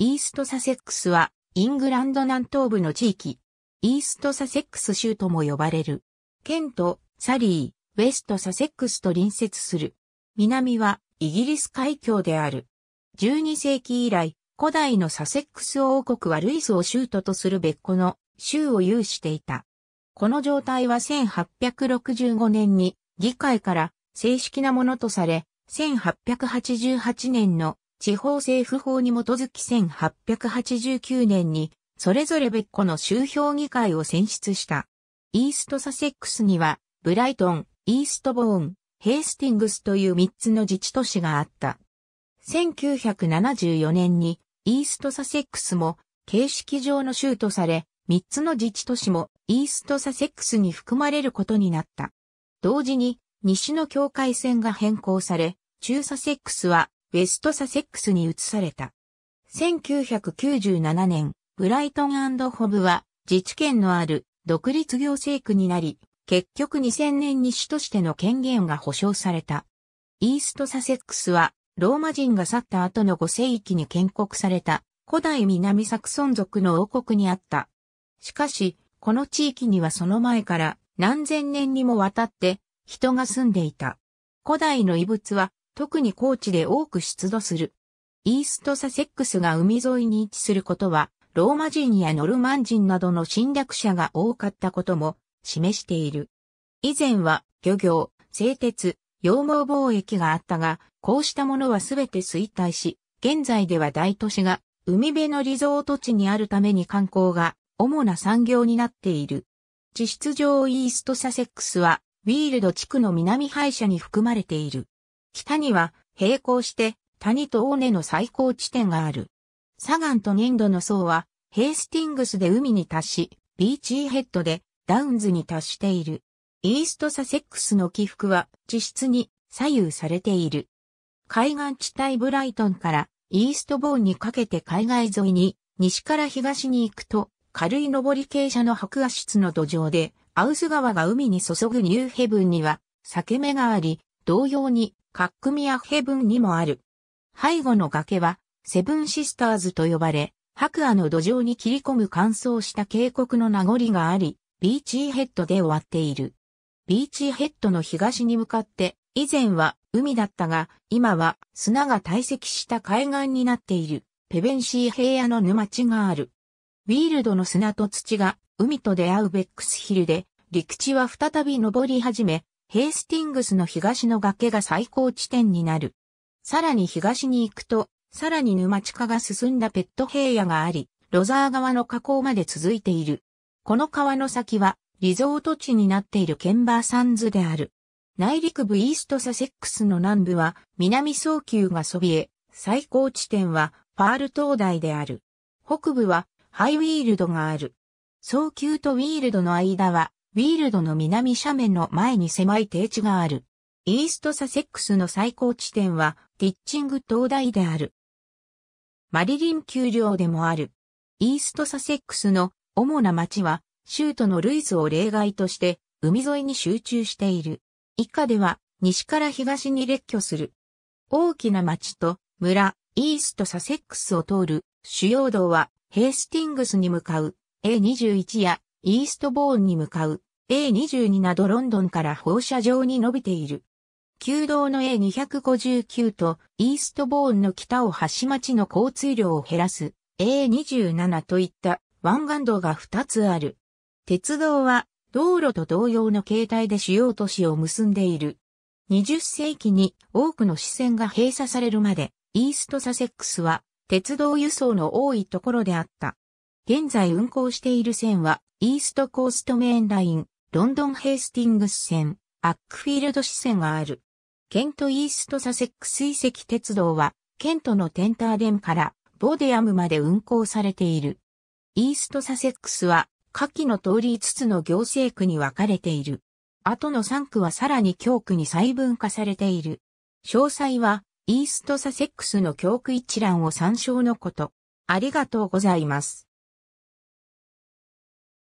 イーストサセックスは、イングランド南東部の地域、イーストサセックス州とも呼ばれる。ケント、サリー、ウェストサセックスと隣接する。南はイギリス海峡である。12世紀以来、古代のサセックス王国はルイスを州都とする別個の州を有していた。この状態は1865年に議会から正式なものとされ、1888年の地方政府法に基づき1889年に、それぞれ別個の州評議会を選出した。イーストサセックスには、ブライトン、イーストボーン、ヘースティングスという3つの自治都市があった。1974年に、イーストサセックスも、形式上の州とされ、3つの自治都市も、イーストサセックスに含まれることになった。同時に、西の境界線が変更され、中サセックスはウェストサセックスに移された。1997年、ブライトンホブは自治権のある独立行政区になり、結局2000年に主としての権限が保障された。イーストサセックスはローマ人が去った後の5世紀に建国された古代南サクソン族の王国にあった。しかし、この地域にはその前から何千年にもわたって人が住んでいた。古代の遺物は特に高地で多く出土する。イーストサセックスが海沿いに位置することは、ローマ人やノルマン人などの侵略者が多かったことも示している。以前は漁業、製鉄、羊毛貿易があったが、こうしたものはすべて衰退し、現在では大都市が海辺のリゾート地にあるために観光が主な産業になっている。地質上イーストサセックスはウィールド地区の南廃車に含まれている。北には並行して谷と尾根の最高地点がある。サガンと粘土の層はヘースティングスで海に達し、ビーチヘッドでダウンズに達している。イーストサセックスの起伏は地質に左右されている。海岸地帯ブライトンからイーストボーンにかけて海外沿いに西から東に行くと軽い上り傾斜の白亜質の土壌でアウス川が海に注ぐニューヘブンには裂け目があり、同様にカックミアヘブンにもある。背後の崖は、セブンシスターズと呼ばれ、白亜の土壌に切り込む乾燥した渓谷の名残があり、ビーチーヘッドで終わっている。ビーチーヘッドの東に向かって、以前は海だったが、今は砂が堆積した海岸になっている、ペベンシー平野の沼地がある。ウィールドの砂と土が海と出会うベックスヒルで、陸地は再び登り始め、ヘイスティングスの東の崖が最高地点になる。さらに東に行くと、さらに沼地下が進んだペット平野があり、ロザー川の河口まで続いている。この川の先は、リゾート地になっているケンバーサンズである。内陸部イーストサセックスの南部は、南早急がそびえ、最高地点は、パール灯台である。北部は、ハイウィールドがある。早急とウィールドの間は、ウィールドの南斜面の前に狭い低地がある。イーストサセックスの最高地点はティッチング灯台である。マリリン丘陵でもある。イーストサセックスの主な町は、州都のルイスを例外として、海沿いに集中している。以下では、西から東に列挙する。大きな町と村、イーストサセックスを通る主要道は、ヘイスティングスに向かう A21 やイーストボーンに向かう A22 などロンドンから放射状に伸びている。旧道の A259 とイーストボーンの北を橋町の交通量を減らす A27 といった湾岸道が2つある。鉄道は道路と同様の形態で主要都市を結んでいる。20世紀に多くの支線が閉鎖されるまでイーストサセックスは鉄道輸送の多いところであった。現在運行している線は、イーストコーストメインライン、ロンドンヘイスティングス線、アックフィールド支線がある。ケントイーストサセックス遺跡鉄道は、ケントのテンターデンからボーデアムまで運行されている。イーストサセックスは、下記の通り5つの行政区に分かれている。後の3区はさらに教区に細分化されている。詳細は、イーストサセックスの教区一覧を参照のこと。ありがとうございます。